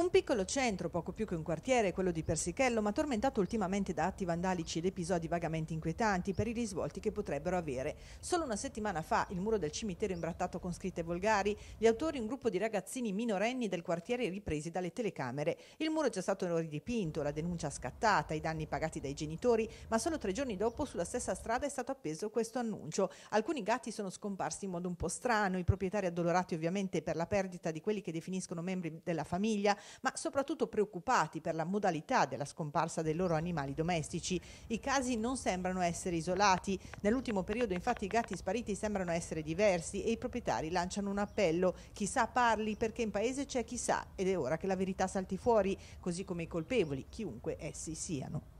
Un piccolo centro, poco più che un quartiere, quello di Persichello, ma tormentato ultimamente da atti vandalici ed episodi vagamente inquietanti per i risvolti che potrebbero avere. Solo una settimana fa il muro del cimitero imbrattato con scritte volgari, gli autori un gruppo di ragazzini minorenni del quartiere ripresi dalle telecamere. Il muro è già stato ridipinto, la denuncia scattata, i danni pagati dai genitori, ma solo tre giorni dopo sulla stessa strada è stato appeso questo annuncio. Alcuni gatti sono scomparsi in modo un po' strano, i proprietari addolorati ovviamente per la perdita di quelli che definiscono membri della famiglia, ma soprattutto preoccupati per la modalità della scomparsa dei loro animali domestici. I casi non sembrano essere isolati. Nell'ultimo periodo infatti i gatti spariti sembrano essere diversi e i proprietari lanciano un appello. Chissà parli perché in paese c'è chissà ed è ora che la verità salti fuori, così come i colpevoli, chiunque essi siano.